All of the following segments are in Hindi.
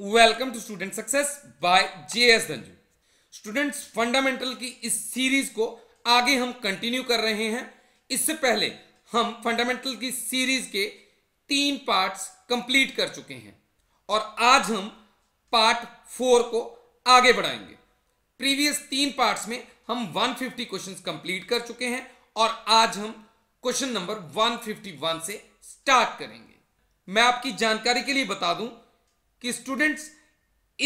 welcome to student success by J S Danju students fundamental की इस सीरीज को आगे हम कंटिन्यू कर रहे हैं इससे पहले हम फंडामेंटल की सीरीज के तीन पार्ट्स कंप्लीट कर चुके हैं और आज हम पार्ट फोर को आगे बढ़ाएंगे प्रीवियस तीन पार्ट्स में हम 150 क्वेश्चन कंप्लीट कर चुके हैं और आज हम क्वेश्चन नंबर 151 से स्टार्ट करेंगे मैं आपकी जानकारी के लिए बता दूं कि स्टूडेंट्स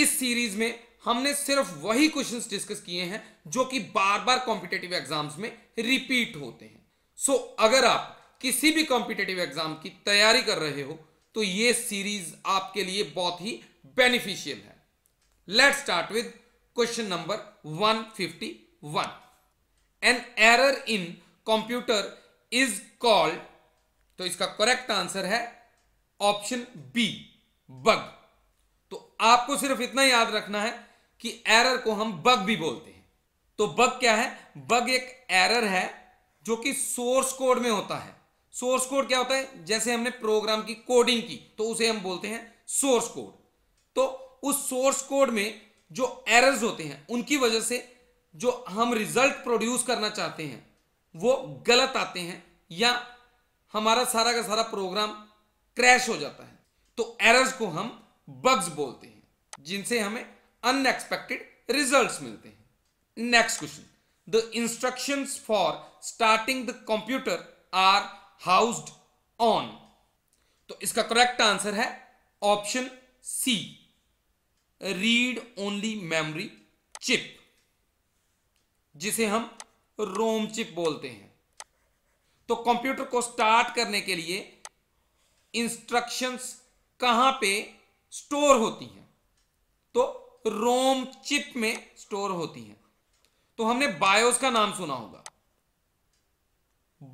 इस सीरीज में हमने सिर्फ वही क्वेश्चंस डिस्कस किए हैं जो कि बार बार कॉम्पिटेटिव एग्जाम्स में रिपीट होते हैं सो so, अगर आप किसी भी कॉम्पिटेटिव एग्जाम की तैयारी कर रहे हो तो ये सीरीज आपके लिए बहुत ही बेनिफिशियल है let start with question number 151 an error in computer is called तो इसका करेक्ट आंसर है ऑप्शन बी बग आपको सिर्फ इतना याद रखना है कि एरर को हम बग भी बोलते हैं तो बग क्या है बग एक एरर है जो कि सोर्स कोड में होता है सोर्स कोड क्या होता है जैसे हमने प्रोग्राम की कोडिंग की तो उसे हम बोलते हैं सोर्स कोड तो उस सोर्स कोड में जो एरर्स होते हैं उनकी वजह से जो हम रिजल्ट प्रोड्यूस करना चाहते हैं वो गलत आते हैं या हमारा सारा का सारा प्रोग्राम क्रैश हो जाता है तो एरर्स को हम बग्स बोलते हैं जिनसे हमें अनएक्सपेक्टेड रिजल्ट्स मिलते हैं next question the instruction for starting the computer are housed on तो इसका करेक्ट आंसर है option C read only memory chip जिसे हम रोम चिप बोलते हैं तो कंप्यूटर को स्टार्ट करने के लिए इंस्ट्रक्शंस कहां पे स्टोर होती है तो रोम चिप में स्टोर होती है तो हमने बायोस का नाम सुना होगा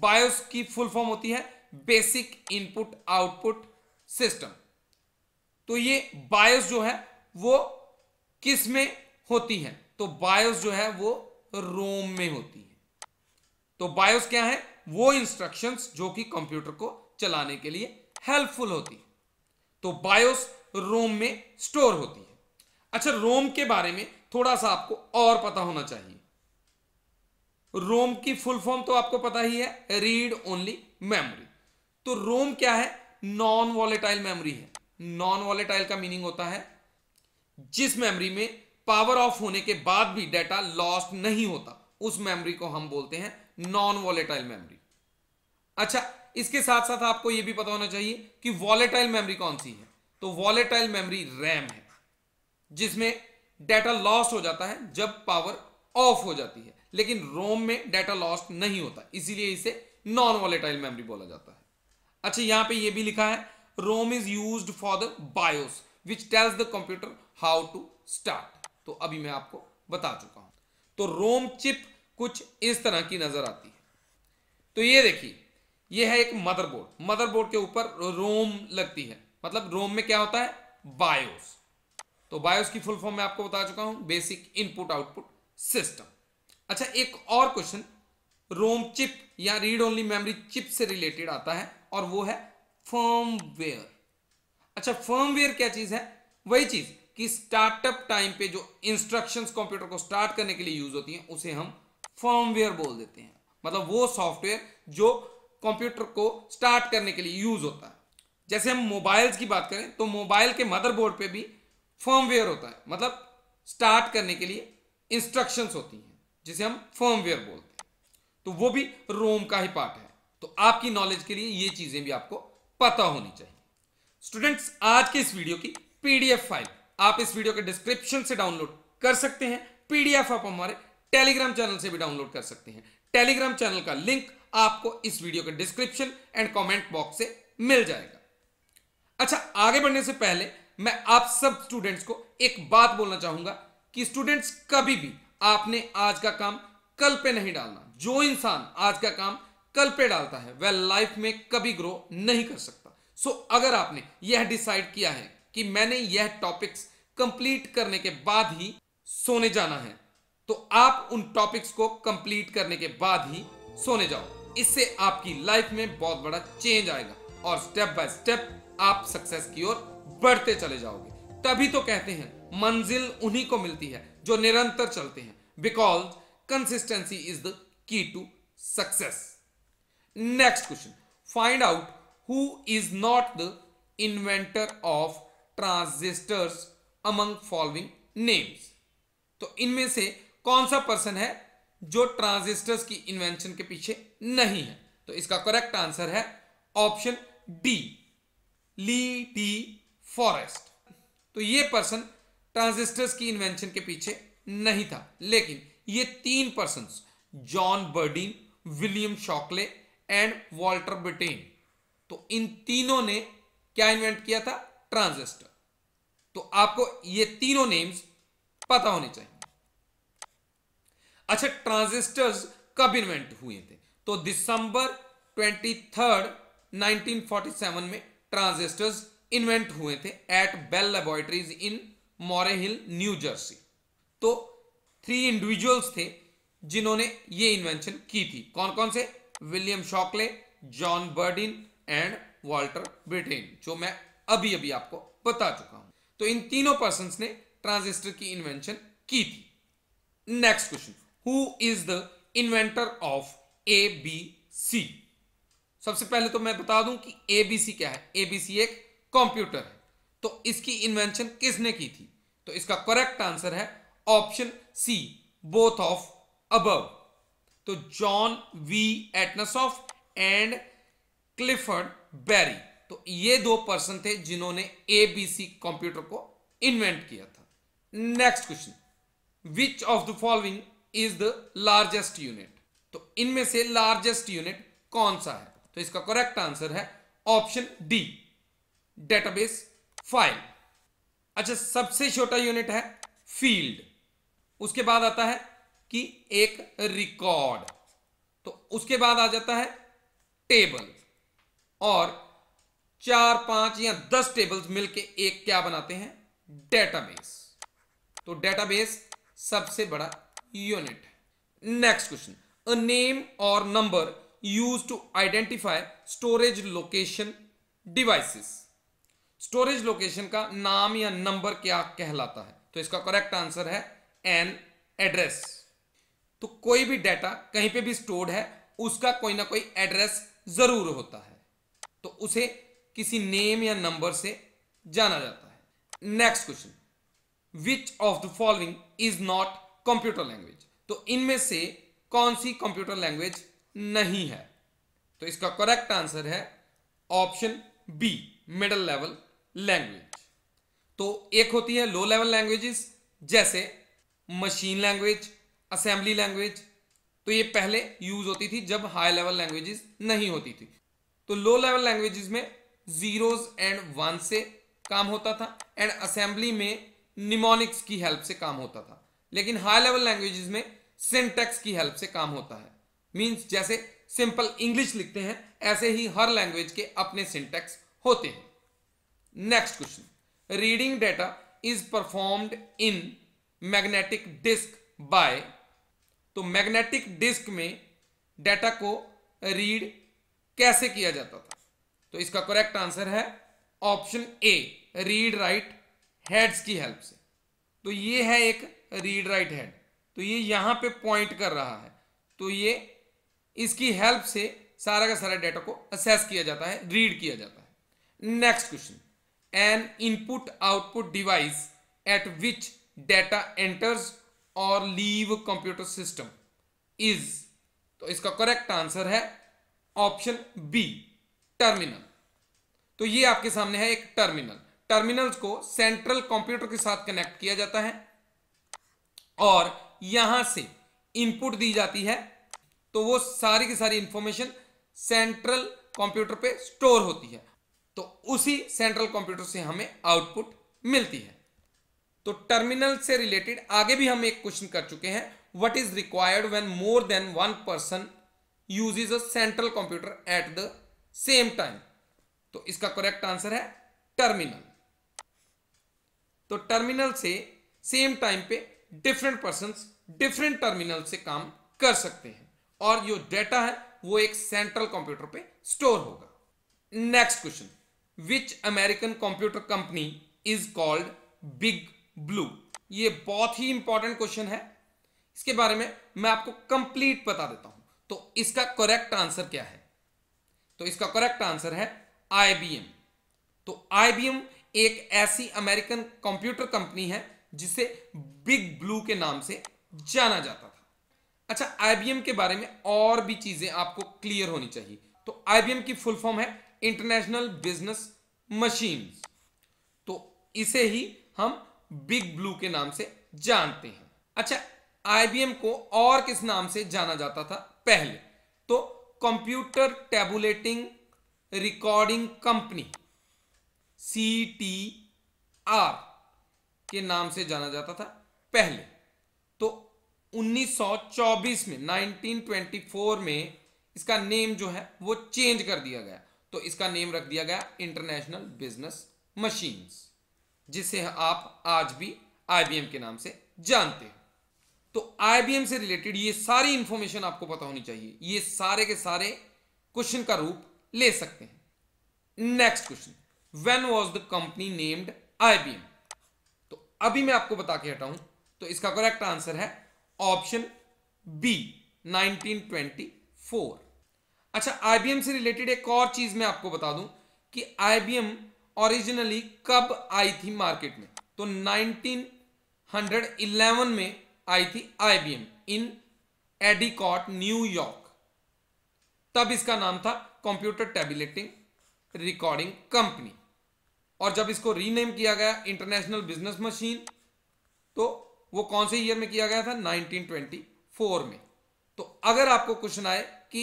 बायोस की फुल फॉर्म होती है बेसिक इनपुट आउटपुट सिस्टम तो ये बायोस जो है वो किस में होती है तो बायोस जो है वो रोम में होती है तो बायोस क्या है वो इंस्ट्रक्शंस जो कि कंप्यूटर को चलाने के लिए हेल्पफुल होती है तो बायोस रोम में स्टोर होती है अच्छा रोम के बारे में थोड़ा सा आपको और पता होना चाहिए रोम की फुल फॉर्म तो आपको पता ही है रीड ओनली मेमोरी तो रोम क्या है नॉन वॉलेटाइल मेमोरी है नॉन वॉलेटाइल का मीनिंग होता है जिस मेमोरी में पावर ऑफ होने के बाद भी डाटा लॉस्ट नहीं होता उस मेमोरी को हम बोलते हैं नॉन वॉलेटाइल मेमोरी अच्छा इसके साथ साथ आपको यह भी पता होना चाहिए कि वॉलेटाइल मेमोरी कौन सी है तो वॉलेटाइल मेमोरी रैम है जिसमें डाटा लॉस हो जाता है जब पावर ऑफ हो जाती है लेकिन रोम में डाटा लॉस नहीं होता इसीलिए इसे नॉन वॉलेटाइल मेमोरी बोला जाता है अच्छा यहां पे ये भी लिखा है ROM is use for the BIOS which tells the computer how to start तो अभी मैं आपको बता चुका हूं तो रोम चिप कुछ इस तरह की नजर आती है तो ये देखिए ये है एक मदरबोर्ड मदरबोर्ड के ऊपर रोम लगती है मतलब रोम में क्या होता है बायोस तो बायोस की फुल फॉर्म मैं आपको बता चुका हूं बेसिक इनपुट आउटपुट सिस्टम अच्छा एक और क्वेश्चन रोम चिप या रीड ओनली मेमोरी चिप से रिलेटेड आता है और वो है फर्मवेयर अच्छा फर्मवेयर क्या चीज है वही चीज कि स्टार्टअप टाइम पे जो इंस्ट्रक्शंस कंप्यूटर को स्टार्ट करने के लिए यूज होती हैं उसे हम फर्मवेयर बोल देते हैं मतलब वो सॉफ्टवेयर जो कंप्यूटर को स्टार्ट करने के लिए यूज होता है जैसे हम मोबाइल्स की बात करें तो मोबाइल के मदरबोर्ड पे भी फॉर्मवेयर होता है मतलब स्टार्ट करने के लिए इंस्ट्रक्शंस होती हैं जिसे हम फॉर्मवेयर बोलते हैं तो वो भी रोम का ही पार्ट है तो आपकी नॉलेज के लिए ये चीज़ें भी आपको पता होनी चाहिए स्टूडेंट्स आज के इस वीडियो की पीडीएफ फाइल आप इस वीडियो के डिस्क्रिप्शन से डाउनलोड कर सकते हैं पीडीएफ आप हमारे टेलीग्राम चैनल से भी डाउनलोड कर सकते हैं टेलीग्राम चैनल का लिंक आपको इस वीडियो के डिस्क्रिप्शन एंड कमेंट बॉक्स से मिल जाएगा अच्छा आगे बढ़ने से पहले मैं आप सब स्टूडेंट्स को एक बात बोलना चाहूंगा कि स्टूडेंट्स कभी भी आपने आज का काम कल पे नहीं डालना जो इंसान आज का काम कल पे डालता है वह लाइफ में कभी ग्रो नहीं कर सकता सो अगर आपने यह डिसाइड किया है कि मैंने यह टॉपिक्स कंप्लीट करने के बाद ही सोने जाना है तो आप उन टॉपिक्स को कंप्लीट करने के बाद ही सोने जाओ इससे आपकी लाइफ में बहुत बड़ा चेंज आएगा और स्टेप बाय स्टेप आप सक्सेस की ओर बढ़ते चले जाओगे तभी तो कहते हैं मंजिल उन्हीं को मिलती है जो निरंतर चलते हैं because consistency is the key to success next question find out who is not the inventor of transistors among following names तो इनमें से कौन सा पर्सन है जो ट्रांजिस्टर्स की इन्वेंशन के पीछे नहीं है तो इसका करेक्ट आंसर है option D Lee T Forest तो ये पर्सन ट्रांजिस्टर्स की इन्वेंशन के पीछे नहीं था लेकिन ये तीन person John Bardeen William Shockley and Walter Brattain तो इन तीनों ने क्या इन्वेंट किया था ट्रांजिस्टर तो आपको ये तीनों नेम्स पता होने चाहिए अच्छा ट्रांजिस्टर्स कब इन्वेंट हुए थे तो दिसंबर ट्वेंटी फोर्टी सेवन में ट्रांजिस्टर्स इन्वेंट हुए थे at Bell Laboratories in Murray Hill New Jersey तो थ्री इंडिविजुअल्स थे जिन्होंने ये इन्वेंशन की थी कौन कौन से William Shockley John Bardeen and Walter Brattain जो मैं अभी अभी आपको बता चुका हूं तो इन तीनों पर्सन ने ट्रांजिस्टर की इन्वेंशन की थी next question who is the inventor of A B C सबसे पहले तो मैं बता दूं कि एबीसी क्या है एबीसी एक कंप्यूटर है तो इसकी इन्वेंशन किसने की थी तो इसका करेक्ट आंसर है option C both of above तो John V Atanasoff and Clifford Berry तो ये दो पर्सन थे जिन्होंने एबीसी कंप्यूटर को इन्वेंट किया था next question which of the following is the largest unit तो इनमें से लार्जेस्ट यूनिट कौन सा है तो इसका करेक्ट आंसर है ऑप्शन डी डेटाबेस फाइल अच्छा सबसे छोटा यूनिट है फील्ड उसके बाद आता है कि एक रिकॉर्ड तो उसके बाद आ जाता है टेबल और चार पांच या दस टेबल्स मिलके एक क्या बनाते हैं डेटाबेस तो डेटाबेस सबसे बड़ा unit next question name or number use to identify storage location devices storage location का नाम या नंबर क्या कहलाता है तो इसका करेक्ट आंसर है एन एड्रेस तो कोई भी डेटा कहीं पे भी स्टोर्ड है उसका कोई ना कोई एड्रेस जरूर होता है तो उसे किसी नेम या नंबर से जाना जाता है next question which of the following is not computer language तो इनमें से कौन सी कंप्यूटर लैंग्वेज नहीं है तो इसका करेक्ट आंसर है option B middle level language तो एक होती है लो लेवल लैंग्वेजेस जैसे मशीन लैंग्वेज असेंबली लैंग्वेज तो ये पहले यूज होती थी जब हाई लेवल लैंग्वेजेस नहीं होती थी तो लो लेवल लैंग्वेजेस में जीरोज एंड वन से काम होता था एंड असेंबली में निमोनिक्स की हेल्प से काम होता था लेकिन हाई लेवल लैंग्वेजेस में सिंटेक्स की हेल्प से काम होता है मीन्स जैसे सिंपल इंग्लिश लिखते हैं ऐसे ही हर लैंग्वेज के अपने सिंटेक्स होते हैं next question reading data is performed in magnetic disk by तो मैग्नेटिक डिस्क में डेटा को रीड कैसे किया जाता था तो इसका करेक्ट आंसर है option A read write heads की हेल्प से तो ये है एक रीड राइट हेड तो ये यहां पे पॉइंट कर रहा है तो ये इसकी हेल्प से सारा का सारा डाटा को असेस किया जाता है रीड किया जाता है next question an input output device at which data enters और लीव कंप्यूटर सिस्टम इज तो इसका करेक्ट आंसर है ऑप्शन बी टर्मिनल तो ये आपके सामने है एक टर्मिनल टर्मिनल्स को सेंट्रल कंप्यूटर के साथ कनेक्ट किया जाता है और यहां से इनपुट दी जाती है तो वो सारी की सारी इंफॉर्मेशन सेंट्रल कंप्यूटर पे स्टोर होती है तो उसी सेंट्रल कंप्यूटर से हमें आउटपुट मिलती है तो टर्मिनल से रिलेटेड आगे भी हम एक क्वेश्चन कर चुके हैं what is required when more than one person uses a central computer at the same time तो इसका करेक्ट आंसर है टर्मिनल तो टर्मिनल से सेम टाइम पे डिफरेंट पर्सन डिफरेंट टर्मिनल से काम कर सकते हैं और जो डेटा है वो एक सेंट्रल कंप्यूटर पे स्टोर होगा next question which American computer company is called big blue ये बहुत ही इंपॉर्टेंट क्वेश्चन है इसके बारे में मैं आपको कंप्लीट बता देता हूं तो इसका करेक्ट आंसर क्या है तो इसका करेक्ट आंसर है आईबीएम तो आईबीएम एक ऐसी अमेरिकन कंप्यूटर कंपनी है जिसे बिग ब्लू के नाम से जाना जाता था अच्छा आईबीएम के बारे में और भी चीजें आपको क्लियर होनी चाहिए तो आईबीएम की फुल फॉर्म है इंटरनेशनल बिजनेस मशीन तो इसे ही हम बिग ब्लू के नाम से जानते हैं अच्छा आईबीएम को और किस नाम से जाना जाता था पहले तो computer tabulating recording company C T R के नाम से जाना जाता था पहले तो 1924 में 1924 में इसका नेम जो है वो चेंज कर दिया गया तो इसका नेम रख दिया गया इंटरनेशनल बिजनेस मशीन्स जिसे आप आज भी आईबीएम के नाम से जानते हैं तो आईबीएम से रिलेटेड ये सारी इंफॉर्मेशन आपको पता होनी चाहिए ये सारे के सारे क्वेश्चन का रूप ले सकते हैं next question when was the company named IBM तो अभी मैं आपको बता के हटाऊं तो इसका करेक्ट आंसर है ऑप्शन बी 1924 अच्छा आईबीएम से रिलेटेड एक और चीज मैं आपको बता दूं कि आईबीएम ओरिजिनली कब आई थी मार्केट में तो 1911 में आई थी आईबीएम इन एडिकॉट न्यूयॉर्क तब इसका नाम था कंप्यूटर टेबलेटिंग रिकॉर्डिंग कंपनी और जब इसको रीनेम किया गया इंटरनेशनल बिजनेस मशीन तो वो कौन से ईयर में किया गया था 1924 में तो अगर आपको क्वेश्चन आए कि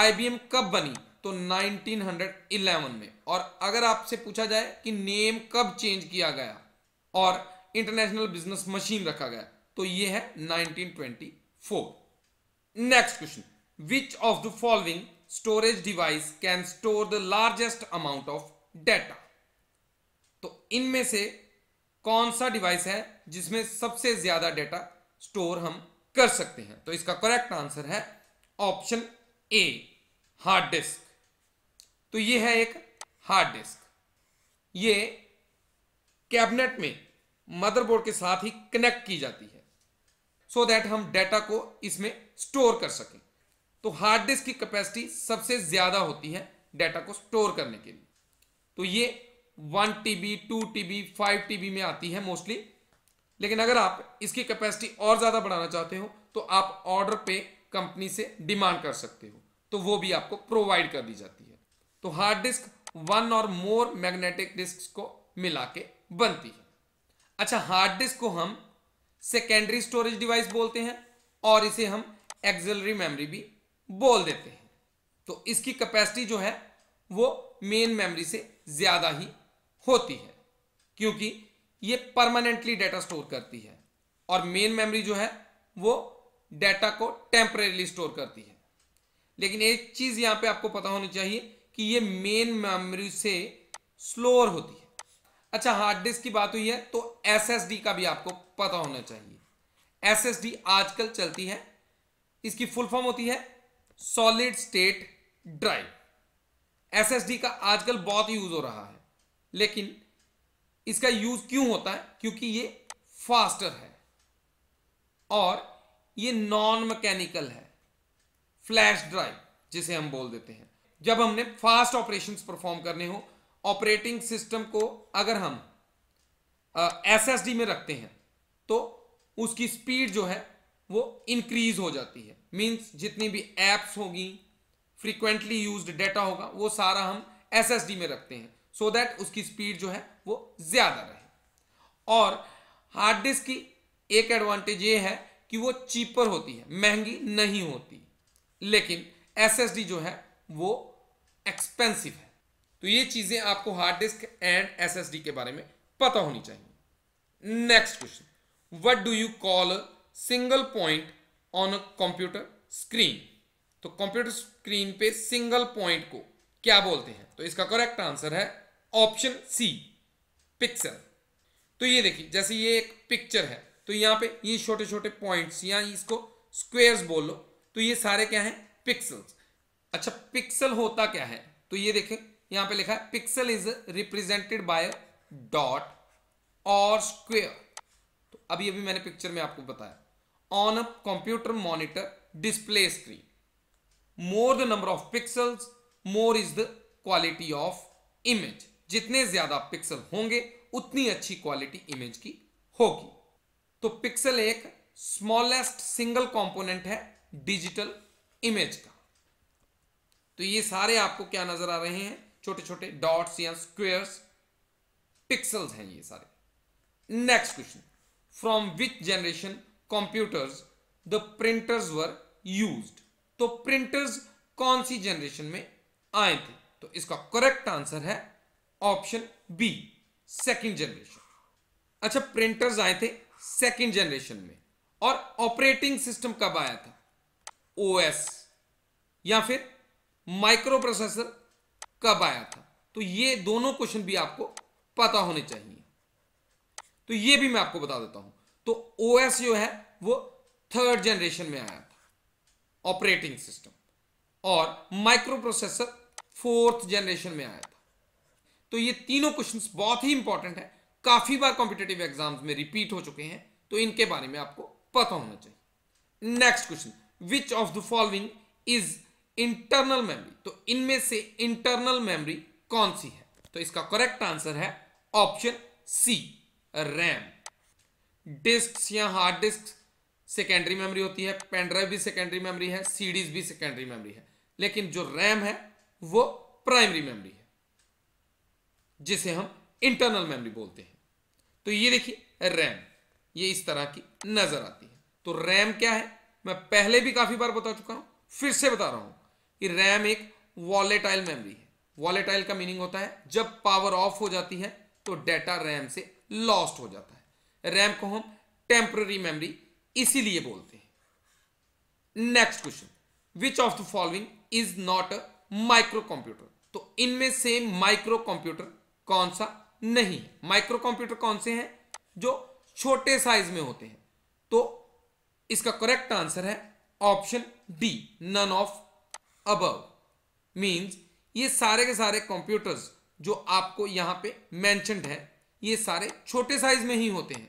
आईबीएम कब बनी तो 1911 में और अगर आपसे पूछा जाए कि नेम कब चेंज किया गया और इंटरनेशनल बिजनेस मशीन रखा गया तो ये है 1924 next question which of the following storage device can store the largest amount of data तो इनमें से कौन सा डिवाइस है जिसमें सबसे ज्यादा डेटा स्टोर हम कर सकते हैं तो इसका करेक्ट आंसर है ऑप्शन ए हार्ड डिस्क तो ये है एक हार्ड डिस्क ये कैबिनेट में मदरबोर्ड के साथ ही कनेक्ट की जाती है सो so दैट हम डेटा को इसमें स्टोर कर सकें तो हार्ड डिस्क की कैपेसिटी सबसे ज़्यादा होती है डेटा को स्टोर करने के लिए तो ये one TB two TB five TB में आती है मोस्टली लेकिन अगर आप इसकी कैपेसिटी और ज़्यादा बढ़ाना चाहते हो तो आप ऑर्डर पे कंपनी से डिमांड कर सकते हो तो वो भी आपको प्रोवाइड कर दी जाती है तो हार्ड डिस्क वन और मोर मैग्नेटिक डिस्क को मिला के बनती है अच्छा हार्ड डिस्क को हम सेकेंडरी स्टोरेज डिवाइस बोलते हैं और इसे हम एक्सेलरी मेमोरी भी बोल देते हैं तो इसकी कैपेसिटी जो है वो मेन मेमोरी से ज़्यादा ही होती है क्योंकि ये परमानेंटली डाटा स्टोर करती है और मेन मेमोरी जो है वो डाटा को टेम्परेली स्टोर करती है लेकिन एक चीज यहां पे आपको पता होनी चाहिए कि ये मेन मेमोरी से स्लोअर होती है अच्छा हार्ड डिस्क की बात हुई है तो एसएसडी का भी आपको पता होना चाहिए एसएसडी आजकल चलती है इसकी फुल फॉर्म होती है सॉलिड स्टेट ड्राइव एसएसडी का आजकल बहुत यूज हो रहा है लेकिन इसका यूज क्यों होता है क्योंकि ये फास्टर है और ये नॉन मैकेनिकल है फ्लैश ड्राइव जिसे हम बोल देते हैं जब हमने फास्ट ऑपरेशन परफॉर्म करने हो ऑपरेटिंग सिस्टम को अगर हम एस एस डी में रखते हैं तो उसकी स्पीड जो है वो इंक्रीज हो जाती है मींस जितनी भी एप्स होगी फ्रीक्वेंटली यूज्ड डेटा होगा वो सारा हम एस एस डी में रखते हैं सो so दैट उसकी स्पीड जो है वो ज़्यादा रहे और हार्ड डिस्क की एक एडवांटेज ये है कि वो चीपर होती है महंगी नहीं होती लेकिन एस जो है वो एक्सपेंसिव है तो ये चीज़ें आपको हार्ड डिस्क एंड एस के बारे में पता होनी चाहिए next question what do you call single point on a computer screen तो कंप्यूटर स्क्रीन पे सिंगल पॉइंट को क्या बोलते हैं तो इसका करेक्ट आंसर है ऑप्शन सी पिक्सल तो ये देखिए जैसे ये एक पिक्चर है तो यहां पे ये छोटे छोटे पॉइंट्स या इसको स्क्वेयर्स बोलो तो ये सारे क्या हैं पिक्सल्स अच्छा पिक्सल होता क्या है तो ये देखे यहां पे लिखा है pixel is represented by dot or square तो अभी अभी मैंने पिक्चर में आपको बताया on a computer monitor display screen more the number of pixels more is the quality of image जितने ज्यादा पिक्सल होंगे उतनी अच्छी क्वालिटी इमेज की होगी तो पिक्सल एक स्मॉलेस्ट सिंगल कंपोनेंट है डिजिटल इमेज का तो ये सारे आपको क्या नजर आ रहे हैं छोटे छोटे डॉट्स या स्क्वेयर्स पिक्सल्स हैं ये सारे next question from which generation computers the printers were used तो प्रिंटर्स कौन सी जनरेशन में आए थे तो इसका करेक्ट आंसर है ऑप्शन बी सेकंड जनरेशन अच्छा प्रिंटर्स आए थे सेकंड जनरेशन में और ऑपरेटिंग सिस्टम कब आया था ओएस या फिर माइक्रो प्रोसेसर कब आया था तो ये दोनों क्वेश्चन भी आपको पता होने चाहिए तो ये भी मैं आपको बता देता हूं तो ओएस जो है वो थर्ड जनरेशन में आया था ऑपरेटिंग सिस्टम और माइक्रो प्रोसेसर फोर्थ जनरेशन में आया था तो ये तीनों क्वेश्चन बहुत ही इंपॉर्टेंट है काफी बार कॉम्पिटेटिव एग्जाम्स में रिपीट हो चुके हैं तो इनके बारे में आपको पता होना चाहिए next question which of the following is internal memory तो इनमें से इंटरनल मेमोरी कौन सी है तो इसका करेक्ट आंसर है ऑप्शन सी रैम डिस्क या हार्ड डिस्क सेकेंडरी मेमोरी होती है पेनड्राइव भी सेकेंडरी मेमोरी है सीडीज भी सेकेंडरी मेमोरी है लेकिन जो रैम है वो प्राइमरी मेमोरी है जिसे हम इंटरनल मेमोरी बोलते हैं तो ये देखिए रैम ये इस तरह की नज़र आती है तो रैम क्या है मैं पहले भी काफ़ी बार बता चुका हूं फिर से बता रहा हूं कि रैम एक वॉलेटाइल मेमोरी है वॉलेटाइल का मीनिंग होता है जब पावर ऑफ हो जाती है तो डेटा रैम से लॉस्ट हो जाता है रैम को हम टेम्पररी मेमोरी इसीलिए बोलते हैं next question which of the following is not a micro computer तो इनमें से माइक्रो कंप्यूटर कौन सा नहीं माइक्रो कंप्यूटर कौन से हैं जो छोटे साइज में होते हैं तो इसका करेक्ट आंसर है option D none of above means ये सारे के सारे कंप्यूटर्स जो आपको यहां पे मैंशनड है ये सारे छोटे साइज में ही होते हैं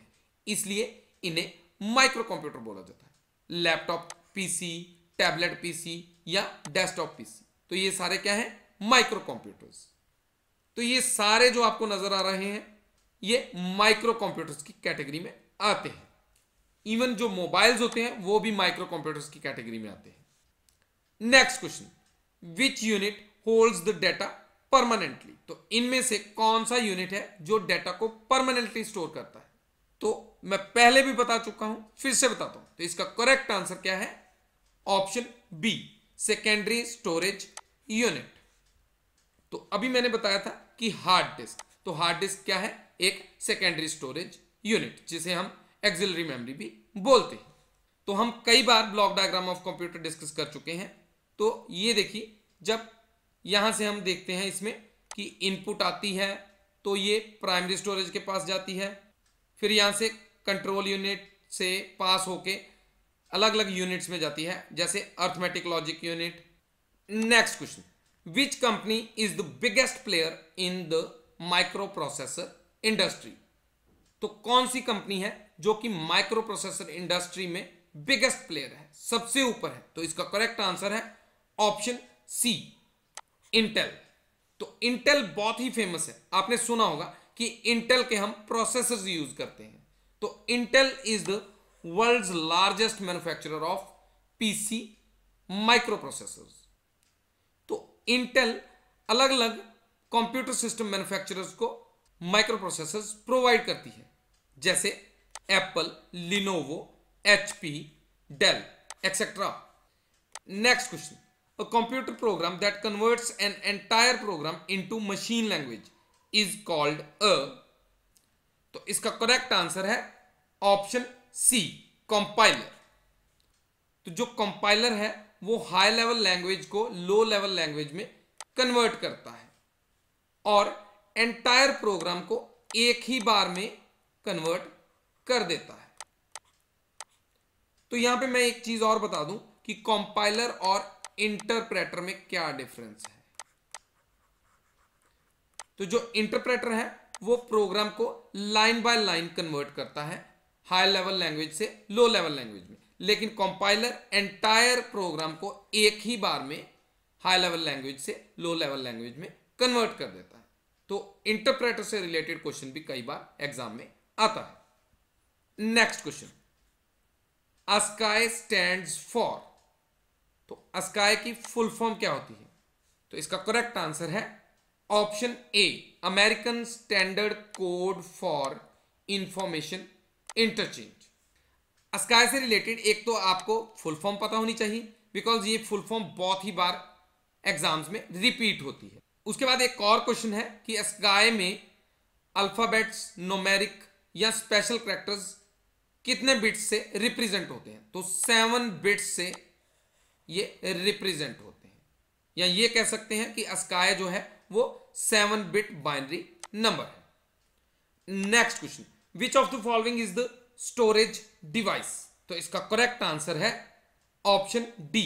इसलिए इन्हें माइक्रो कंप्यूटर बोला जाता है लैपटॉप पीसी टैबलेट पीसी या डेस्कटॉप पीसी तो ये सारे क्या है माइक्रो कंप्यूटर्स तो ये सारे जो आपको नजर आ रहे हैं ये माइक्रो कंप्यूटर्स की कैटेगरी में आते हैं इवन जो मोबाइल्स होते हैं वो भी माइक्रो कंप्यूटर्स की कैटेगरी में आते हैं next question which unit holds the data permanently तो इनमें से कौन सा यूनिट है जो डेटा को परमानेंटली स्टोर करता है तो मैं पहले भी बता चुका हूं फिर से बताता हूं तो इसका करेक्ट आंसर क्या है option B secondary storage unit तो अभी मैंने बताया था कि हार्ड डिस्क तो हार्ड डिस्क क्या है एक सेकेंडरी स्टोरेज यूनिट जिसे हम एक्सिलरी मेमोरी भी बोलते हैं तो हम कई बार block diagram of computer discuss कर चुके हैं तो ये देखिए जब यहां से हम देखते हैं इसमें कि इनपुट आती है तो ये प्राइमरी स्टोरेज के पास जाती है फिर यहां से कंट्रोल यूनिट से पास होके अलग अलग यूनिट्स में जाती है जैसे arithmetic logic unit next question company is the biggest player in the micro processor industry तो कौन सी कंपनी है जो कि माइक्रो प्रोसेसर इंडस्ट्री में बिगेस्ट प्लेयर है सबसे ऊपर है तो इसका करेक्ट आंसर है ऑप्शन सी इंटेल तो इंटेल बहुत ही फेमस है आपने सुना होगा कि इंटेल के हम प्रोसेसर यूज करते हैं तो Intel is the world largest manufacturer of PC micro processors Intel अलग अलग कंप्यूटर सिस्टम मैन्युफैक्चरर्स को माइक्रो प्रोसेसर प्रोवाइड करती है जैसे Apple Lenovo H P Dell etcetera next question computer program that converts an entire program into machine language is called a तो इसका करेक्ट आंसर है ऑप्शन सी कंपाइलर तो जो कंपाइलर है वो हाई लेवल लैंग्वेज को लो लेवल लैंग्वेज में कन्वर्ट करता है और एंटायर प्रोग्राम को एक ही बार में कन्वर्ट कर देता है तो यहां पे मैं एक चीज और बता दूं कि कॉम्पाइलर और इंटरप्रेटर में क्या डिफरेंस है तो जो इंटरप्रेटर है वो प्रोग्राम को लाइन बाय लाइन कन्वर्ट करता है हाई लेवल लैंग्वेज से लो लेवल लैंग्वेज में लेकिन कंपाइलर एंटायर प्रोग्राम को एक ही बार में हाई लेवल लैंग्वेज से लो लेवल लैंग्वेज में कन्वर्ट कर देता है तो इंटरप्रेटर से रिलेटेड क्वेश्चन भी कई बार एग्जाम में आता है next question ASCII stand for तो अस्काय की फुल फॉर्म क्या होती है तो इसका करेक्ट आंसर है option A American standard code for information interchange अस्कार से रिलेटेड एक तो आपको फुल फॉर्म पता होनी चाहिए बिकॉज ये फुल फॉर्म बहुत ही बार एग्जाम्स में रिपीट होती है उसके बाद एक और क्वेश्चन है कि अस्काय में अल्फ़ाबेट्स नोमेरिक या स्पेशल करेक्टर्स कितने बिट्स से रिप्रेजेंट होते हैं तो सेवन बिट्स से ये रिप्रेजेंट होते हैं या ये कह सकते हैं कि अस्काय जो है वो सेवन बिट बाइनरी नंबर है next question which of the following is the storage device तो इसका करेक्ट आंसर है option D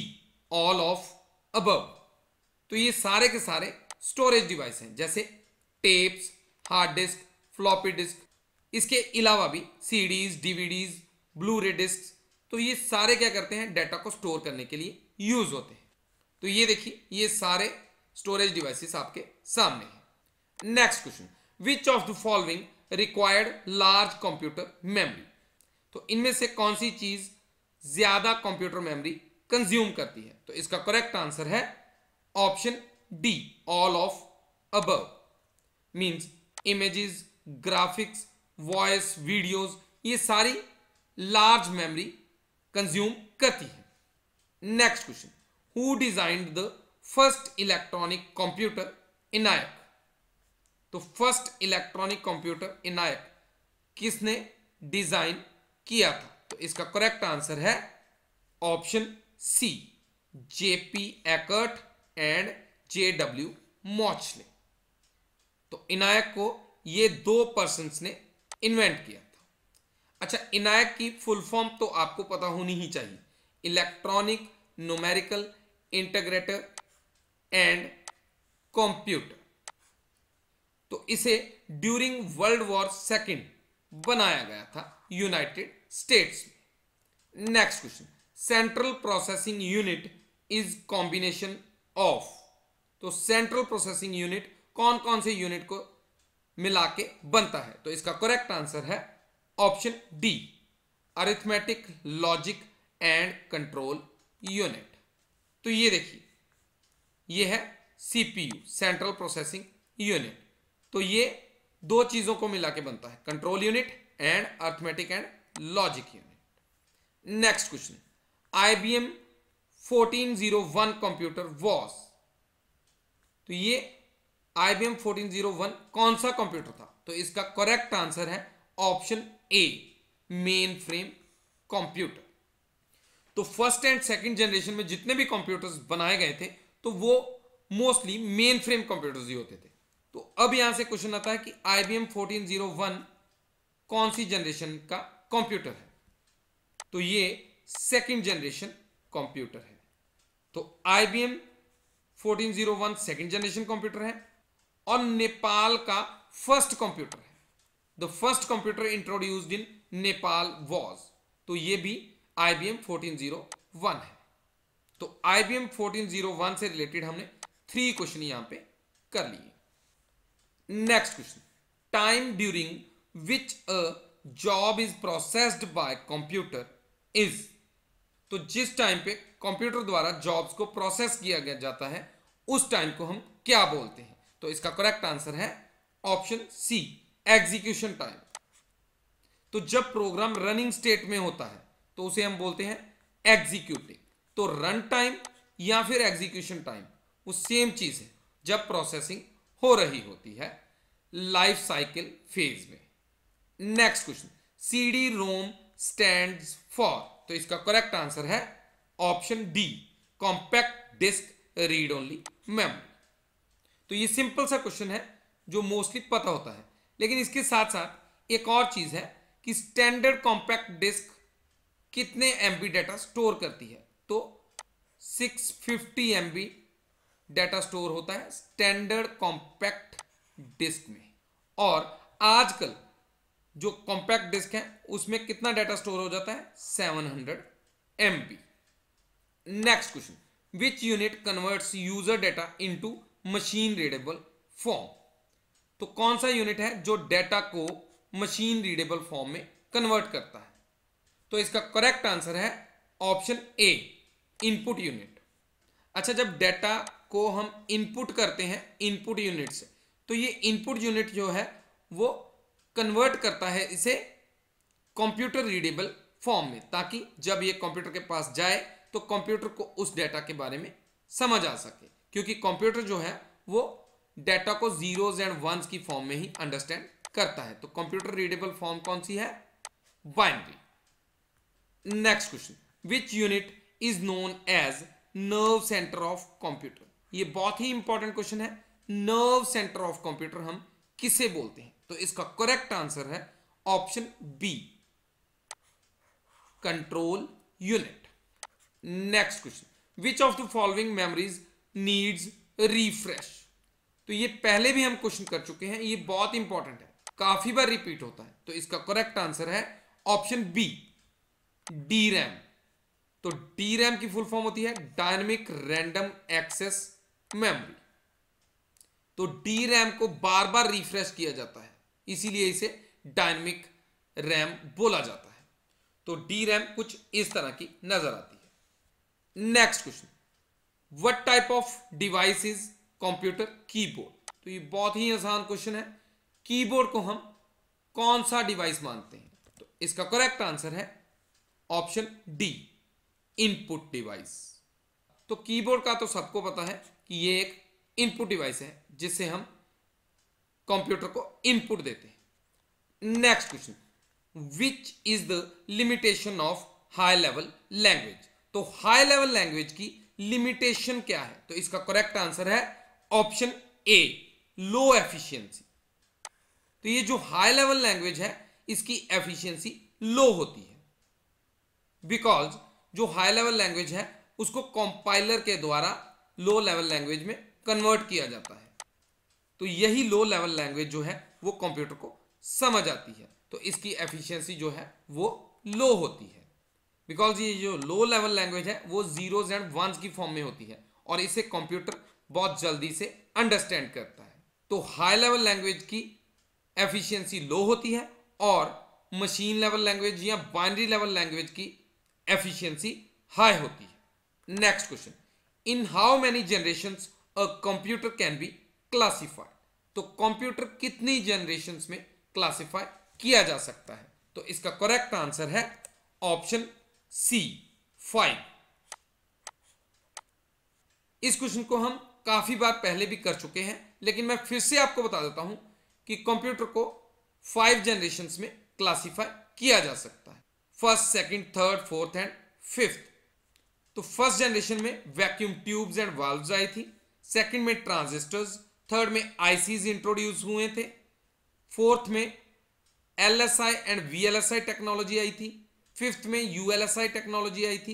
all of above तो ये सारे के सारे स्टोरेज डिवाइस हैं जैसे tapes hard disk floppy disk इसके अलावा भी CDs DVDs blue ray disc तो ये सारे क्या करते हैं डाटा को स्टोर करने के लिए यूज होते हैं तो ये देखिए ये सारे स्टोरेज डिवाइसेस आपके सामने हैं next question which of the following required large computer memory तो इनमें से कौन सी चीज ज्यादा कंप्यूटर मेमोरी कंज्यूम करती है तो इसका करेक्ट आंसर है option D all of above means images graphics voice videos ये सारी लार्ज मेमोरी कंज्यूम करती है next question who designed the first electronic computer ENIAC तो फर्स्ट इलेक्ट्रॉनिक कंप्यूटर इनायक किसने डिजाइन किया था तो इसका करेक्ट आंसर है option C J P Eckert and J W Mauchly ने तो इनायक को ये दो पर्सन ने इन्वेंट किया था अच्छा इनायक की फुल फॉर्म तो आपको पता होनी ही चाहिए electronic numerical integrator and computer तो इसे ड्यूरिंग वर्ल्ड वॉर सेकेंड बनाया गया था United States next question central processing unit is combination of तो सेंट्रल प्रोसेसिंग यूनिट कौन कौन से यूनिट को मिला के बनता है तो इसका करेक्ट आंसर है option D arithmetic logic and control unit तो ये देखिए ये है सीपीयू सेंट्रल प्रोसेसिंग यूनिट तो ये दो चीजों को मिला के बनता है control unit and arithmetic and logic unit next question IBM 1401 computer was तो ये आईबीएम 1401 कौन सा कंप्यूटर था तो इसका करेक्ट आंसर है option A main frame computer तो फर्स्ट एंड सेकंड जनरेशन में जितने भी कंप्यूटर्स बनाए गए थे तो वो मोस्टली मेन फ्रेम कंप्यूटर्स ही होते थे तो अब यहां से क्वेश्चन आता है कि आईबीएम 1401 कौन सी जनरेशन का कंप्यूटर है तो ये सेकंड जनरेशन कंप्यूटर है तो आईबीएम 1401 सेकेंड जनरेशन कंप्यूटर है और नेपाल का फर्स्ट कंप्यूटर है the first computer introduced in Nepal was तो ये भी आईबीएम 1401 है तो आईबीएम 1401 से रिलेटेड हमने थ्री क्वेश्चन यहां पे कर लिए next question time during which a job is processed by computer is तो जिस टाइम पे कंप्यूटर द्वारा जॉब्स को प्रोसेस किया गया जाता है उस टाइम को हम क्या बोलते हैं तो इसका करेक्ट आंसर है ऑप्शन सी एग्जीक्यूशन टाइम तो जब प्रोग्राम रनिंग स्टेट में होता है तो उसे हम बोलते हैं एग्जीक्यूटिव तो रन टाइम या फिर एग्जीक्यूशन टाइम वो सेम चीज है जब प्रोसेसिंग हो रही होती है लाइफ साइकिल फेज में next question C D ROM stand for तो इसका करेक्ट आंसर है option D compact disk read only memory तो ये सिंपल सा क्वेश्चन है जो मोस्टली पता होता है लेकिन इसके साथ साथ एक और चीज़ है कि स्टैंडर्ड कॉम्पैक्ट डिस्क कितने एम डाटा स्टोर करती है तो 650 फिफ्टी एम डाटा स्टोर होता है स्टैंडर्ड कॉम्पैक्ट डिस्क में और आजकल जो कॉम्पैक्ट डिस्क है उसमें कितना डाटा स्टोर हो जाता है 700 hundred M next question which unit converts user data into machine readable form तो कौन सा यूनिट है जो डेटा को मशीन रीडेबल फॉर्म में कन्वर्ट करता है तो इसका करेक्ट आंसर है ऑप्शन ए इनपुट यूनिट अच्छा जब डेटा को हम इनपुट करते हैं इनपुट यूनिट से तो ये इनपुट यूनिट जो है वो कन्वर्ट करता है इसे कंप्यूटर रीडेबल फॉर्म में ताकि जब ये कंप्यूटर के पास जाए तो कंप्यूटर को उस डेटा के बारे में समझ आ सके क्योंकि कंप्यूटर जो है वो डेटा को जीरोज एंड वंस की फॉर्म में ही अंडरस्टैंड करता है तो कंप्यूटर रीडेबल फॉर्म कौन सी है binary next question which unit is known as nerve centre of computer ये बहुत ही इंपॉर्टेंट क्वेश्चन है नर्व सेंटर ऑफ कंप्यूटर हम किसे बोलते हैं तो इसका करेक्ट आंसर है option B control unit next question which of the following memories needs refresh तो ये पहले भी हम क्वेश्चन कर चुके हैं ये बहुत इंपॉर्टेंट है काफी बार रिपीट होता है तो इसका करेक्ट आंसर है ऑप्शन बी डी रैम तो डी रैम की फुल फॉर्म होती है डायनेमिक रैंडम एक्सेस मेमोरी तो डी रैम को बार बार रिफ्रेश किया जाता है इसीलिए इसे डायनमिक रैम बोला जाता है तो डी रैम कुछ इस तरह की नजर आती है next question what type of device is computer keyboard तो ये बहुत ही आसान क्वेश्चन है कीबोर्ड को हम कौन सा डिवाइस मानते हैं तो इसका करेक्ट आंसर है ऑप्शन डी इनपुट डिवाइस तो कीबोर्ड का तो सबको पता है कि ये एक इनपुट डिवाइस है जिससे हम कंप्यूटर को इनपुट देते हैं next question which is the limitation of high level language तो हाई लेवल लैंग्वेज की लिमिटेशन क्या है तो इसका करेक्ट आंसर है ऑप्शन ए लो एफिशिएंसी तो ये जो हाई लेवल लैंग्वेज है इसकी एफिशिएंसी लो होती है बिकॉज जो हाई लेवल लैंग्वेज है उसको कंपाइलर के द्वारा लो लेवल लैंग्वेज में कन्वर्ट किया जाता है तो यही लो लेवल लैंग्वेज जो है वो कंप्यूटर को समझ आती है तो इसकी एफिशिएंसी जो है वो लो होती है बिकॉज ये जो लो लेवल लैंग्वेज है वो जीरोज एंड वंस की फॉर्म में होती है और इसे कंप्यूटर बहुत जल्दी से अंडरस्टैंड करता है तो हाई लेवल लैंग्वेज की एफिशियंसी लो होती है और मशीन लेवल लैंग्वेज या बाइनरी लेवल लैंग्वेज की एफिशियंसी हाई होती है next question in how many generation a computer can be classify तो कंप्यूटर कितनी जनरेशन में क्लासीफाई किया जा सकता है तो इसका करेक्ट आंसर है ऑप्शन सी फाइव इस क्वेश्चन को हम काफी बार पहले भी कर चुके हैं लेकिन मैं फिर से आपको बता देता हूं कि कंप्यूटर को फाइव जनरेशन में क्लासीफाई किया जा सकता है first second third fourth and fifth तो फर्स्ट जनरेशन में वैक्यूम ट्यूब्स एंड वाल्व्स आई थी सेकंड में ट्रांजिस्टर्स थर्ड में आईसीज इंट्रोड्यूस हुए थे फोर्थ में एलएसआई एंड वीएलएसआई टेक्नोलॉजी आई थी फिफ्थ में यूएलएसआई टेक्नोलॉजी आई थी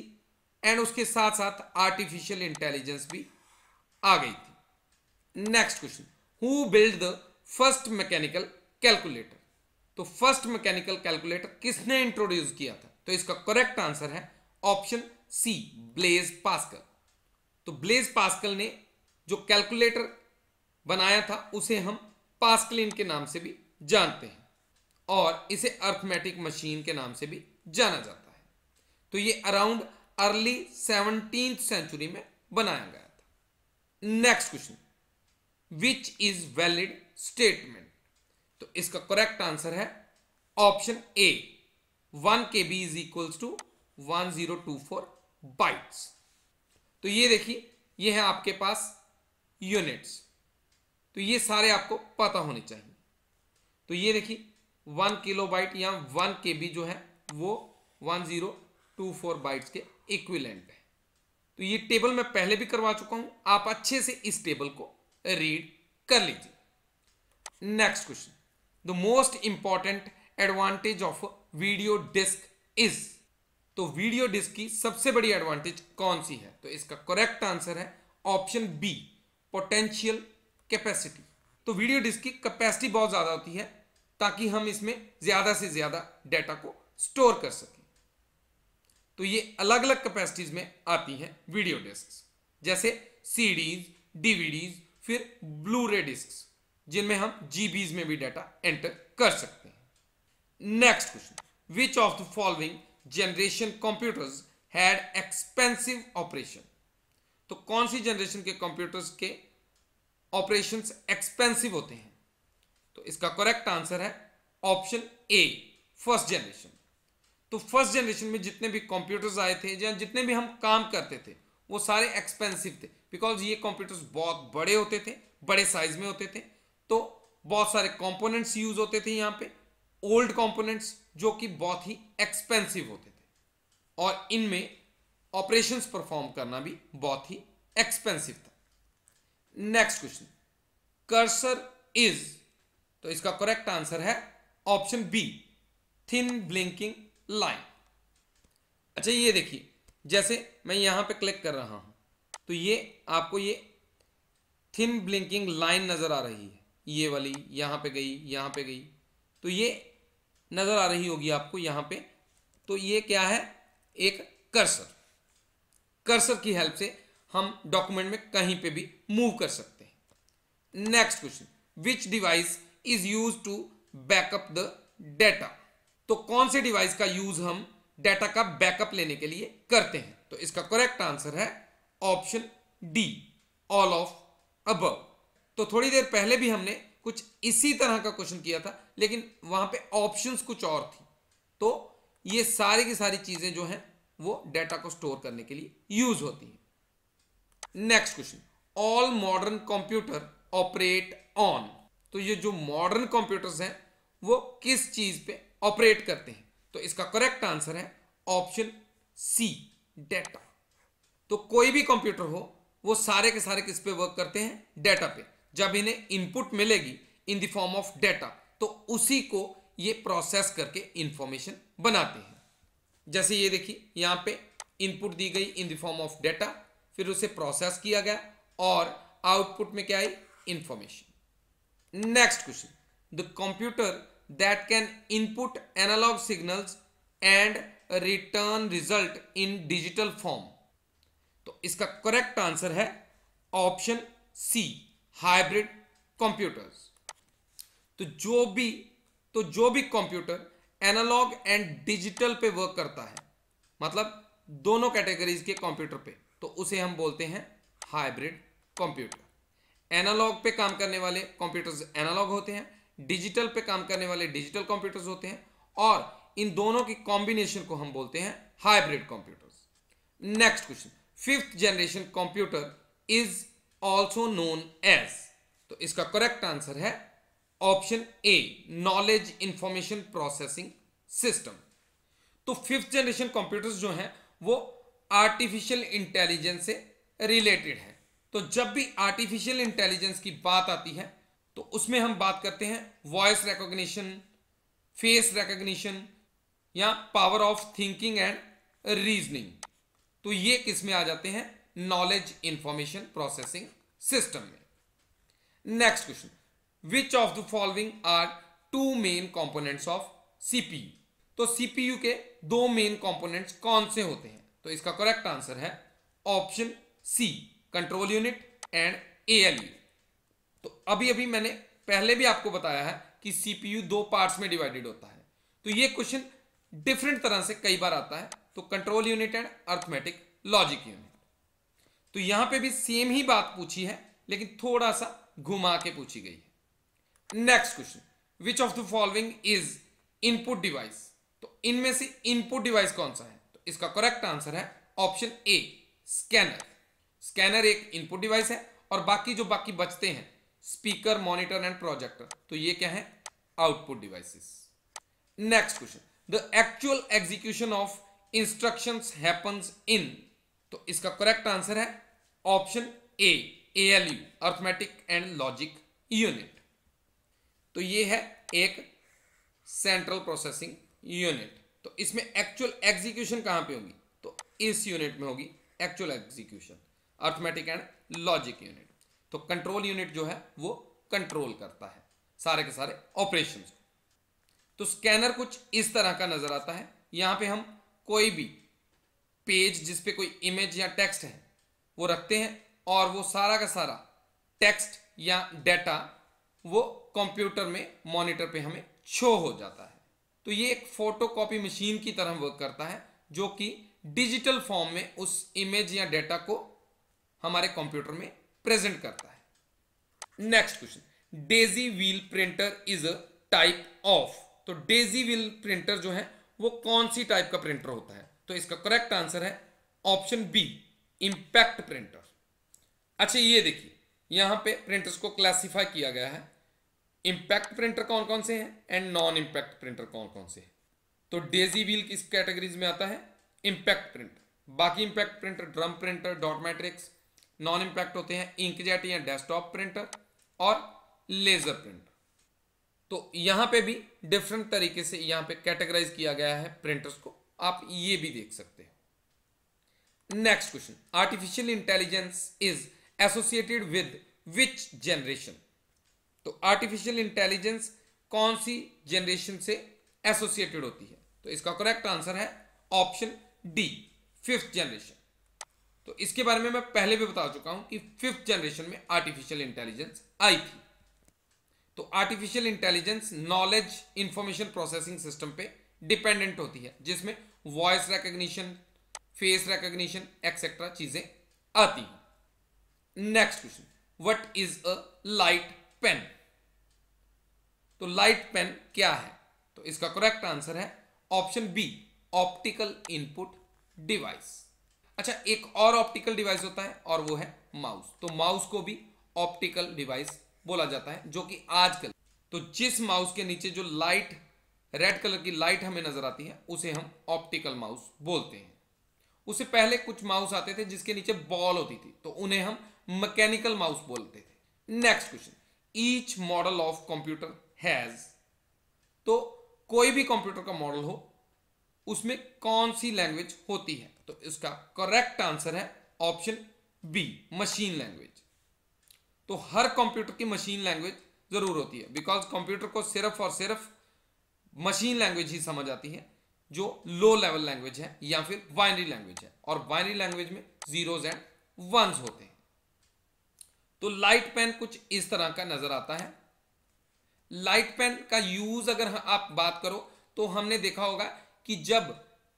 एंड उसके साथ साथ आर्टिफिशियल इंटेलिजेंस भी आ गई थी next question who build the first mechanical calculator तो फर्स्ट मैकेनिकल कैलकुलेटर किसने इंट्रोड्यूस किया था तो इसका करेक्ट आंसर है ऑप्शन सी ब्लेज पास्कल तो ब्लेज पास्कल ने जो कैलकुलेटर बनाया था उसे हम पास्कलिन के नाम से भी जानते हैं और इसे अर्थमेटिक मशीन के नाम से भी जाना जाता है तो ये अराउंड अर्ली सेवनटीन सेंचुरी में बनाया गया था next question which is valid statement तो इसका करेक्ट आंसर है option A one K B is equals to one zero two four bytes तो ये देखिए ये है आपके पास यूनिट्स तो ये सारे आपको पता होने चाहिए तो ये देखिए वन किलो बाइट या वन के बी जो है वो one zero two four byte के इक्विलेंट है तो ये टेबल मैं पहले भी करवा चुका हूं आप अच्छे से इस टेबल को रीड कर लीजिए next question the most important advantage of video disk is तो वीडियो डिस्क की सबसे बड़ी एडवांटेज कौन सी है तो इसका करेक्ट आंसर है ऑप्शन बी पोटेंशियल कैपेसिटी तो वीडियो डिस्क की कैपेसिटी बहुत ज़्यादा होती है ताकि हम इसमें ज़्यादा से ज़्यादा डेटा को स्टोर कर सकें तो ये अलग अलग कैपेसिटीज़ में आती हैं वीडियो डिस्क जैसे सीडीज डीवीडीज फिर ब्लू रे डिस्क जिनमें हम जीबीज में भी डाटा एंटर कर सकते हैं next question which of the following generation computers had expensive operation तो कौन सी जनरेशन के कंप्यूटर्स के ऑपरेशंस एक्सपेंसिव होते हैं तो इसका करेक्ट आंसर है ऑप्शन ए फर्स्ट जनरेशन तो फर्स्ट जनरेशन में जितने भी कंप्यूटर्स आए थे या जितने भी हम काम करते थे वो सारे एक्सपेंसिव थे बिकॉज ये कंप्यूटर्स बहुत बड़े होते थे बड़े साइज में होते थे तो बहुत सारे कंपोनेंट्स यूज होते थे यहाँ पे ओल्ड कंपोनेंट्स जो कि बहुत ही एक्सपेंसिव होते थे और इनमें ऑपरेशंस परफॉर्म करना भी बहुत ही एक्सपेंसिव था नेक्स्ट क्वेश्चन कर्सर इज तो इसका करेक्ट आंसर है option B thin blinking line अच्छा ये देखिए जैसे मैं यहां पे क्लिक कर रहा हूं तो ये आपको ये थिन ब्लिंकिंग लाइन नजर आ रही है ये वाली यहां पे गई यहां पे गई तो ये नज़र आ रही होगी आपको यहां पे तो ये क्या है एक कर्सर कर्सर की हेल्प से हम डॉक्यूमेंट में कहीं पे भी मूव कर सकते हैं next question which device is use to backup the data तो कौन से डिवाइस का यूज हम डेटा का बैकअप लेने के लिए करते हैं तो इसका करेक्ट आंसर है option D all of above तो थोड़ी देर पहले भी हमने कुछ इसी तरह का क्वेश्चन किया था लेकिन वहां पे ऑप्शंस कुछ और थी तो ये सारी की सारी चीजें जो हैं वो डेटा को स्टोर करने के लिए यूज होती हैं next question all modern computer operate on तो ये जो मॉडर्न कंप्यूटर्स हैं वो किस चीज पे ऑपरेट करते हैं तो इसका करेक्ट आंसर है ऑप्शन सी डेटा तो कोई भी कंप्यूटर हो वो सारे के सारे किस पे वर्क करते हैं डेटा पे जब इन्हें इनपुट मिलेगी in the form of data तो उसी को ये प्रोसेस करके इंफॉर्मेशन बनाते हैं जैसे ये देखिए यहां पे इनपुट दी गई in the form of data फिर उसे प्रोसेस किया गया और आउटपुट में क्या आई information next question the computer that can input analog signals and return result in digital form तो इसका करेक्ट आंसर है ऑप्शन सी हाइब्रिड कंप्यूटर्स तो जो भी तो जो भी कंप्यूटर एनालॉग एंड डिजिटल पे वर्क करता है मतलब दोनों कैटेगरीज के कंप्यूटर पे तो उसे हम बोलते हैं हाइब्रिड कंप्यूटर एनालॉग पे काम करने वाले कंप्यूटर्स एनालॉग होते हैं डिजिटल पे काम करने वाले डिजिटल कंप्यूटर्स होते हैं और इन दोनों की कॉम्बिनेशन को हम बोलते हैं hybrid computers next question fifth generation computer is also known as तो इसका करेक्ट आंसर है option A knowledge information processing system तो फिफ्थ जनरेशन कंप्यूटर्स जो हैं वो आर्टिफिशियल इंटेलिजेंस से रिलेटेड है तो जब भी आर्टिफिशियल इंटेलिजेंस की बात आती है तो उसमें हम बात करते हैं वॉइस रिकॉग्निशन फेस रिकॉग्निशन या power of thinking and reasoning तो ये किस में आ जाते हैं नॉलेज इंफॉर्मेशन प्रोसेसिंग सिस्टम में next question which of the following are two main components of CPU तो सीपीयू के दो मेन कॉम्पोनेंट्स कौन से होते हैं तो इसका करेक्ट आंसर है option C control unit and ALU तो अभी अभी मैंने पहले भी आपको बताया है कि सीपीयू दो पार्ट्स में डिवाइडेड होता है तो ये क्वेश्चन डिफरेंट तरह से कई बार आता है तो control unit and arithmetic logic unit तो यहां पे भी सेम ही बात पूछी है लेकिन थोड़ा सा घुमा के पूछी गई है next question which of the following is input device तो इनमें से इनपुट डिवाइस कौन सा है इसका करेक्ट आंसर है ऑप्शन ए स्कैनर स्कैनर एक इनपुट डिवाइस है और बाकी जो बाकी बचते हैं स्पीकर मॉनिटर एंड प्रोजेक्टर तो ये क्या है output devices next question the actual execution of instructions happens in तो इसका करेक्ट आंसर है option A ALU arithmetic and logic unit तो ये है एक सेंट्रल प्रोसेसिंग यूनिट तो इसमें एक्चुअल एग्जीक्यूशन कहां पे होगी तो इस यूनिट में होगी actual execution arithmetic and logic unit तो कंट्रोल यूनिट जो है वो कंट्रोल करता है सारे के सारे ऑपरेशन तो स्कैनर कुछ इस तरह का नजर आता है यहां पे हम कोई भी पेज जिस पे कोई इमेज या टेक्स्ट है वो रखते हैं और वो सारा का सारा टेक्स्ट या डेटा वो कंप्यूटर में मॉनिटर पे हमें शो हो जाता है तो ये एक फोटोकॉपी मशीन की तरह वर्क करता है जो कि डिजिटल फॉर्म में उस इमेज या डेटा को हमारे कंप्यूटर में प्रेजेंट करता है next question daisy wheel printer is a type of तो डेजी व्हील प्रिंटर जो है वो कौन सी टाइप का प्रिंटर होता है तो इसका करेक्ट आंसर है ऑप्शन बी इंपैक्ट प्रिंटर अच्छा ये देखिए यहां पे प्रिंटर्स को क्लासिफाई किया गया है इंपैक्ट प्रिंटर कौन कौन से हैं एंड नॉन इंपैक्ट प्रिंटर कौन कौन से हैं तो डेजी व्हील किस कैटेगरीज में आता है इंपैक्ट प्रिंट बाकी impact printer drum printer dot matrix non impact होते हैं इंकजेट या डेस्कटॉप प्रिंटर और लेजर प्रिंटर तो यहां पे भी डिफरेंट तरीके से यहां पे कैटेगराइज किया गया है प्रिंटर्स को आप ये भी देख सकते हो next question artificial intelligence is associated with which generation तो आर्टिफिशियल इंटेलिजेंस कौन सी जनरेशन से एसोसिएटेड होती है तो इसका करेक्ट आंसर है ऑप्शन डी फिफ्थ जनरेशन तो इसके बारे में मैं पहले भी बता चुका हूं कि फिफ्थ जनरेशन में आर्टिफिशियल इंटेलिजेंस आई थी तो artificial intelligence knowledge information processing system पे डिपेंडेंट होती है जिसमें voice recognition face recognition etcetera चीजें आती हैं next question what is a light pen तो लाइट पेन क्या है तो इसका करेक्ट आंसर है option B optical input device अच्छा एक और ऑप्टिकल डिवाइस होता है और वो है माउस तो माउस को भी ऑप्टिकल डिवाइस बोला जाता है जो कि आजकल तो जिस माउस के नीचे जो लाइट रेड कलर की लाइट हमें नजर आती है उसे हम ऑप्टिकल माउस बोलते हैं उससे पहले कुछ माउस आते थे जिसके नीचे बॉल होती थी तो उन्हें हम मैकेनिकल माउस बोलते थे next question each model of computer has तो कोई भी कंप्यूटर का मॉडल हो उसमें कौन सी लैंग्वेज होती है तो इसका करेक्ट आंसर है ऑप्शन बी मशीन लैंग्वेज तो हर कंप्यूटर की मशीन लैंग्वेज जरूर होती है बिकॉज कंप्यूटर को सिर्फ और सिर्फ मशीन लैंग्वेज ही समझ आती है जो लो लेवल लैंग्वेज है या फिर बाइनरी लैंग्वेज है और बाइनरी लैंग्वेज में जीरोज एंड वंस होते हैं तो लाइट पेन कुछ इस तरह का नजर आता है लाइट पेन का यूज अगर आप बात करो तो हमने देखा होगा कि जब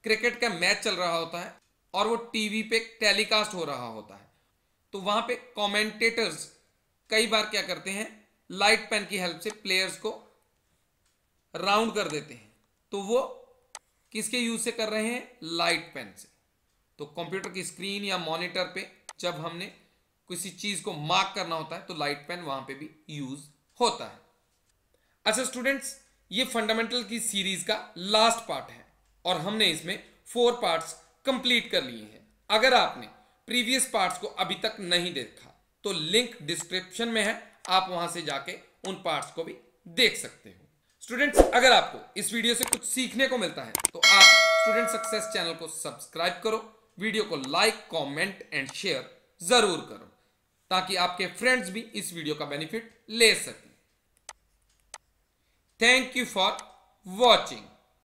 क्रिकेट का मैच चल रहा होता है और वो टीवी पे टेलीकास्ट हो रहा होता है तो वहां पे कमेंटेटर्स कई बार क्या करते हैं लाइट पेन की हेल्प से प्लेयर्स को राउंड कर देते हैं तो वो किसके यूज से कर रहे हैं लाइट पेन से तो कंप्यूटर की स्क्रीन या मॉनिटर पे जब हमने किसी चीज को मार्क करना होता है तो लाइट पेन वहां पे भी यूज होता है अच्छा स्टूडेंट्स ये फंडामेंटल की सीरीज का लास्ट पार्ट है और हमने इसमें फोर पार्ट्स कंप्लीट कर लिए हैं अगर आपने प्रीवियस पार्ट्स को अभी तक नहीं देखा तो लिंक डिस्क्रिप्शन में है आप वहां से जाके उन पार्ट्स को भी देख सकते हो स्टूडेंट्स अगर आपको इस वीडियो से कुछ सीखने को मिलता है तो आप स्टूडेंट सक्सेस चैनल को सब्सक्राइब करो वीडियो को लाइक कॉमेंट एंड शेयर जरूर करो ताकि आपके फ्रेंड्स भी इस वीडियो का बेनिफिट ले सकें थैंक यू फॉर वॉचिंग